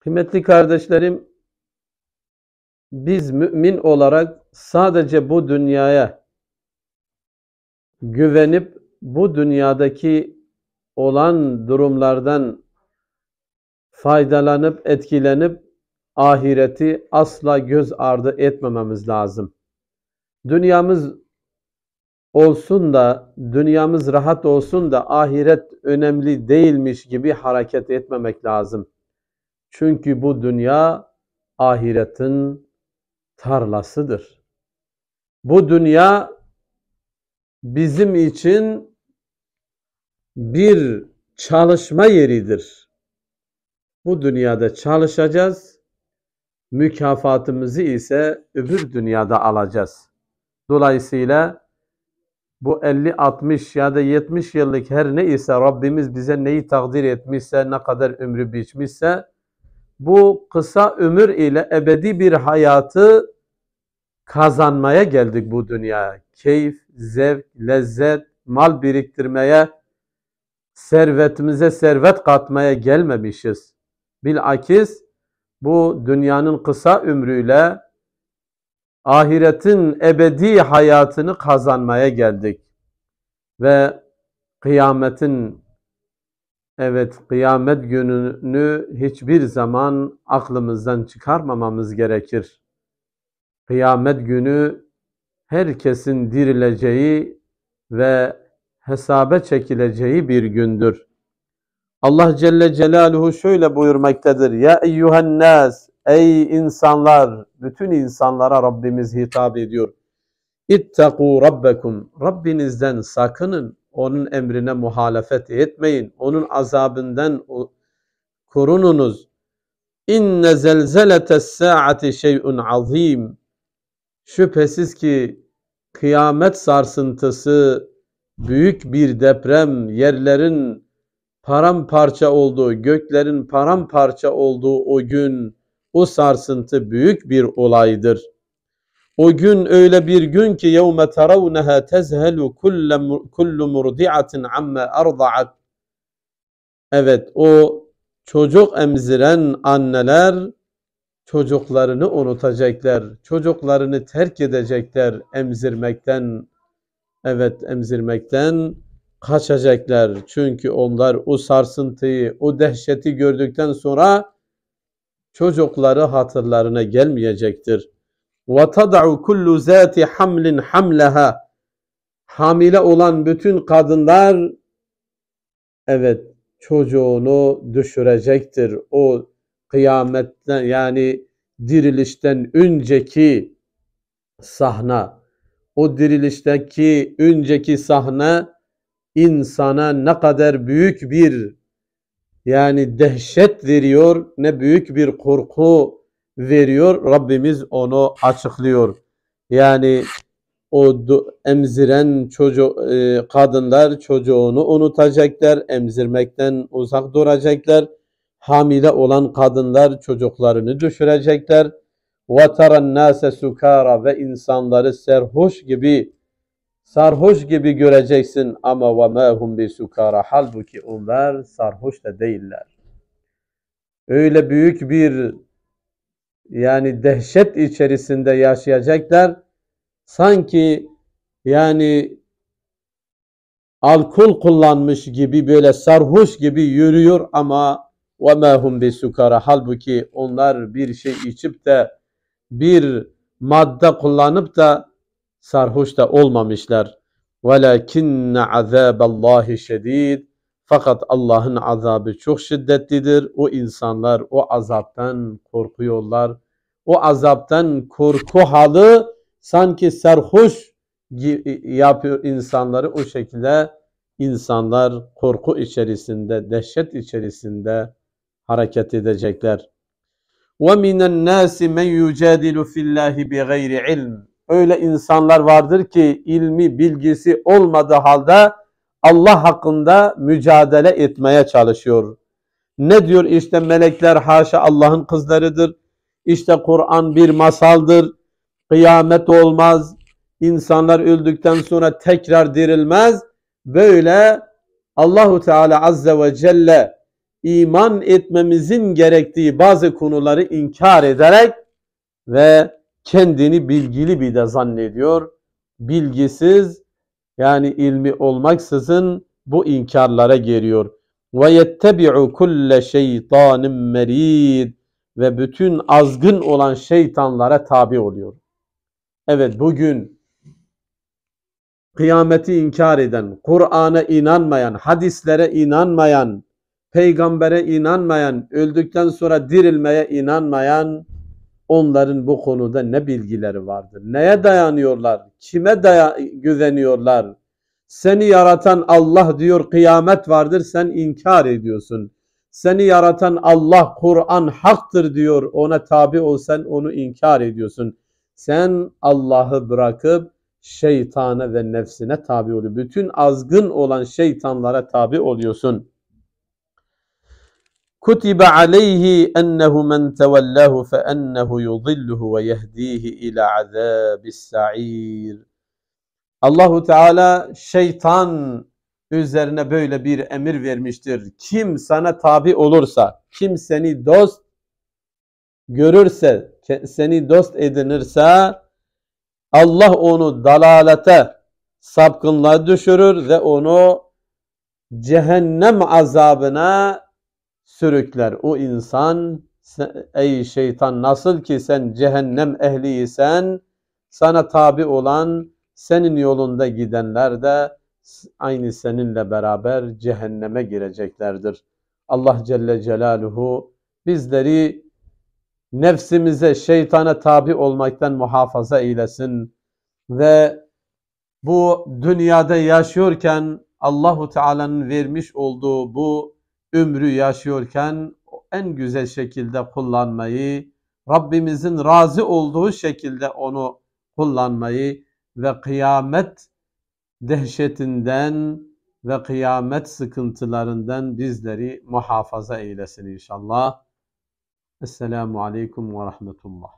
Kıymetli kardeşlerim, biz mümin olarak sadece bu dünyaya güvenip bu dünyadaki olan durumlardan faydalanıp etkilenip ahireti asla göz ardı etmememiz lazım. Dünyamız olsun da dünyamız rahat olsun da ahiret önemli değilmiş gibi hareket etmemek lazım. Çünkü bu dünya ahiretin tarlasıdır. Bu dünya bizim için bir çalışma yeridir. Bu dünyada çalışacağız. Mükafatımızı ise öbür dünyada alacağız. Dolayısıyla bu 50, 60 ya da 70 yıllık her ne ise Rabbimiz bize neyi takdir etmişse, ne kadar ömrü biçmişse bu kısa ömür ile ebedi bir hayatı kazanmaya geldik bu dünyaya. Keyif, zevk, lezzet, mal biriktirmeye, servetimize servet katmaya gelmemişiz. Bilakis bu dünyanın kısa ömrüyle ahiretin ebedi hayatını kazanmaya geldik. Ve kıyametin Evet, kıyamet gününü hiçbir zaman aklımızdan çıkarmamamız gerekir. Kıyamet günü herkesin dirileceği ve hesabe çekileceği bir gündür. Allah Celle Celaluhu şöyle buyurmaktadır. Ya eyyühen ey insanlar, bütün insanlara Rabbimiz hitap ediyor. İttakû rabbekum, Rabbinizden sakının onun emrine muhalefet etmeyin. Onun azabından korununuz. İnne zelzeletes saati şey'un azim. Şüphesiz ki kıyamet sarsıntısı büyük bir deprem, yerlerin paramparça olduğu, göklerin paramparça olduğu o gün o sarsıntı büyük bir olaydır.'' O gün öyle bir gün ki yevme teravneha tezhelu kullu murdi'atin amme arda'at. Evet o çocuk emziren anneler çocuklarını unutacaklar. Çocuklarını terk edecekler emzirmekten. Evet emzirmekten kaçacaklar. Çünkü onlar o sarsıntıyı, o dehşeti gördükten sonra çocukları hatırlarına gelmeyecektir. وَتَدَعُ كُلُّ zati hamlin hamleha Hamile olan bütün kadınlar evet çocuğunu düşürecektir. O kıyametten yani dirilişten önceki sahne O dirilişteki önceki sahne insana ne kadar büyük bir yani dehşet veriyor, ne büyük bir korku veriyor. Rabbimiz onu açıklıyor. Yani o emziren çocuğu, e, kadınlar çocuğunu unutacaklar, emzirmekten uzak duracaklar. Hamile olan kadınlar çocuklarını düşürecekler. وَتَرَ النَّاسَ sukara Ve insanları serhoş gibi, sarhoş gibi göreceksin. Ama ve mehum هُمْ sukara Halbuki onlar sarhoş da değiller. Öyle büyük bir yani dehşet içerisinde yaşayacaklar. Sanki yani alkol kullanmış gibi böyle sarhoş gibi yürüyor ama وَمَا هُمْ بِسُكَرَ Halbuki onlar bir şey içip de bir madde kullanıp da sarhoş da olmamışlar. وَلَكِنَّ عَذَابَ اللّٰهِ شَد۪يدٍ fakat Allah'ın azabı çok şiddetlidir. O insanlar o azaptan korkuyorlar. O azaptan korku halı sanki serhoş yapıyor insanları o şekilde insanlar korku içerisinde, dehşet içerisinde hareket edecekler. وَمِنَ النَّاسِ مَنْ يُجَادِلُ فِي اللّٰهِ بِغَيْرِ ilm. Öyle insanlar vardır ki ilmi, bilgisi olmadığı halde Allah hakkında mücadele etmeye çalışıyor. Ne diyor işte melekler haşa Allah'ın kızlarıdır. İşte Kur'an bir masaldır. Kıyamet olmaz. İnsanlar öldükten sonra tekrar dirilmez. Böyle Allahu Teala azze ve celle iman etmemizin gerektiği bazı konuları inkar ederek ve kendini bilgili bir de zannediyor. Bilgisiz yani ilmi olmaksızın bu inkarlara geliyor. Ve yettebi'u kulle şeytanin merid ve bütün azgın olan şeytanlara tabi oluyor. Evet bugün kıyameti inkar eden, Kur'an'a inanmayan, hadislere inanmayan, peygambere inanmayan, öldükten sonra dirilmeye inanmayan Onların bu konuda ne bilgileri vardır? Neye dayanıyorlar? Kime daya güveniyorlar? Seni yaratan Allah diyor kıyamet vardır sen inkar ediyorsun. Seni yaratan Allah Kur'an haktır diyor ona tabi ol sen onu inkar ediyorsun. Sen Allah'ı bırakıp şeytana ve nefsine tabi oluyor. Bütün azgın olan şeytanlara tabi oluyorsun.'' كتب عليه أنه من تولاه فأنه يضله ويهديه إلى عذاب السعير Allahu Teala şeytan üzerine böyle bir emir vermiştir. Kim sana tabi olursa, kim seni dost görürse, seni dost edinirse Allah onu dalalete, sapkınlığa düşürür ve onu cehennem azabına sürükler. O insan ey şeytan nasıl ki sen cehennem ehliysen sana tabi olan senin yolunda gidenler de aynı seninle beraber cehenneme gireceklerdir. Allah Celle Celaluhu bizleri nefsimize, şeytana tabi olmaktan muhafaza eylesin ve bu dünyada yaşıyorken Allahu Teala'nın vermiş olduğu bu ömrü yaşıyorken en güzel şekilde kullanmayı, Rabbimizin razı olduğu şekilde onu kullanmayı ve kıyamet dehşetinden ve kıyamet sıkıntılarından bizleri muhafaza eylesin inşallah. Esselamu Aleyküm ve Rahmetullah.